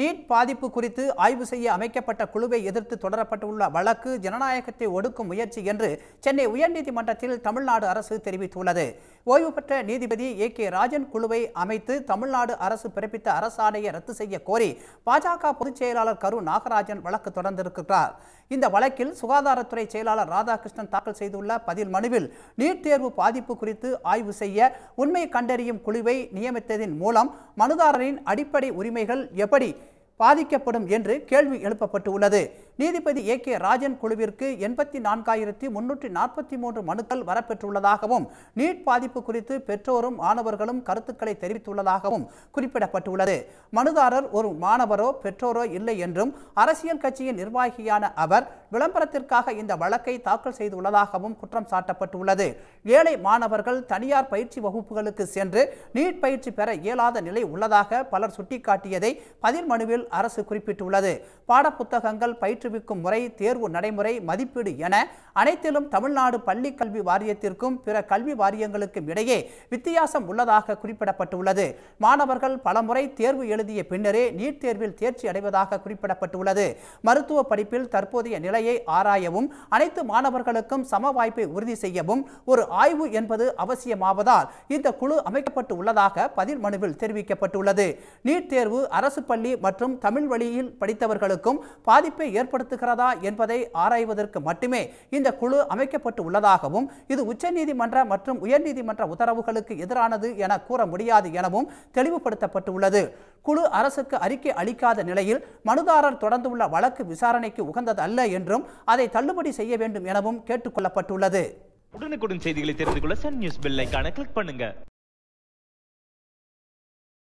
NEET பாதிப்பு குறித்து ஆய்வு செய்ய அமைக்கப்பட்ட குழுவை எதிர்த்து தொடரப்பட்டுள்ள வழக்கு ஜனநாயகத்தை ஒடுக்கும் முயற்சி என்று சென்னை உயர்நீதிமன்றத்தில் தமிழ்நாடு அரசு தெரிவித்துள்ளது ஓய்வு பெற்ற நீதிபதி ஏ கே ராஜன் குழுவை அமைத்து தமிழ்நாடு அரசு பிறப்பித்த அரசாணையை ரத்து செய்ய கோரி பாஜக பொதுச் செயலாளர் கரு நாகராஜன் வழக்கு தொடர்ந்திருக்கிறார் இந்த வழக்கில் சுகாதாரத்துறை செயலாளர் ராதாகிருஷ்ணன் தாக்கல் செய்துள்ள பதில் மனுவில் நீட் தேர்வு பாதிப்பு குறித்து ஆய்வு செய்ய உண்மை கண்டறியும் குழுவை நியமித்ததின் மூலம் மனுதாரரின் அடிப்படை உரிமைகள் எப்படி பாதிக்கப்படும் என்று கேள்வி எழுப்பப்பட்டு உள்ளது நீதிபதி ஏ கே ராஜன் குழுவிற்கு எண்பத்தி நான்காயிரத்தி முன்னூற்றி நாற்பத்தி மூன்று மனுக்கள் வரப்பெற்றுள்ளதாகவும் நீட் பாதிப்பு குறித்து பெற்றோரும் மாணவர்களும் கருத்துக்களை தெரிவித்துள்ளதாகவும் குறிப்பிடப்பட்டுள்ளது மனுதாரர் ஒரு மாணவரோ பெற்றோரோ இல்லை என்றும் அரசியல் கட்சியின் நிர்வாகியான அவர் விளம்பரத்திற்காக இந்த வழக்கை தாக்கல் செய்துள்ளதாகவும் குற்றம் சாட்டப்பட்டுள்ளது ஏழை மாணவர்கள் தனியார் பயிற்சி வகுப்புகளுக்கு சென்று நீட் பயிற்சி பெற இயலாத நிலை உள்ளதாக பலர் சுட்டிக்காட்டியதை பதில் மனுவில் அரசு குறிப்பிட்டுள்ளது பாடப்புத்தகங்கள் பயிற்சி பயிற்றுவிக்கும் முறை தேர்வு நடைமுறை மதிப்பீடு என அனைத்திலும் தமிழ்நாடு பள்ளி கல்வி வாரியத்திற்கும் பிற கல்வி வாரியங்களுக்கும் இடையே வித்தியாசம் உள்ளதாக குறிப்பிடப்பட்டுள்ளது மாணவர்கள் பலமுறை தேர்வு எழுதிய பின்னரே நீட் தேர்வில் தேர்ச்சி அடைவதாக குறிப்பிடப்பட்டுள்ளது மருத்துவ படிப்பில் தற்போதைய நிலையை ஆராயவும் அனைத்து மாணவர்களுக்கும் சம வாய்ப்பை உறுதி செய்யவும் ஒரு ஆய்வு என்பது அவசியமாவதால் இந்த குழு அமைக்கப்பட்டு உள்ளதாக பதில் மனுவில் தெரிவிக்கப்பட்டுள்ளது நீட் தேர்வு அரசு பள்ளி மற்றும் தமிழ் வழியில் படித்தவர்களுக்கும் பாதிப்பை ஏற்ப ஏற்படுத்துகிறதா என்பதை ஆராய்வதற்கு மட்டுமே இந்த குழு அமைக்கப்பட்டு உள்ளதாகவும் இது உச்சநீதிமன்ற மற்றும் உயர்நீதிமன்ற உத்தரவுகளுக்கு எதிரானது என கூற முடியாது எனவும் தெளிவுபடுத்தப்பட்டுள்ளது குழு அரசுக்கு அறிக்கை அளிக்காத நிலையில் மனுதாரர் தொடர்ந்துள்ள வழக்கு விசாரணைக்கு உகந்தது அல்ல என்றும் அதை தள்ளுபடி செய்ய வேண்டும் எனவும் கேட்டுக்கொள்ளப்பட்டுள்ளது உடனுக்குடன் செய்திகளை தெரிந்து கொள்ள சன் நியூஸ் பில்லைக்கான கிளிக் பண்ணுங்க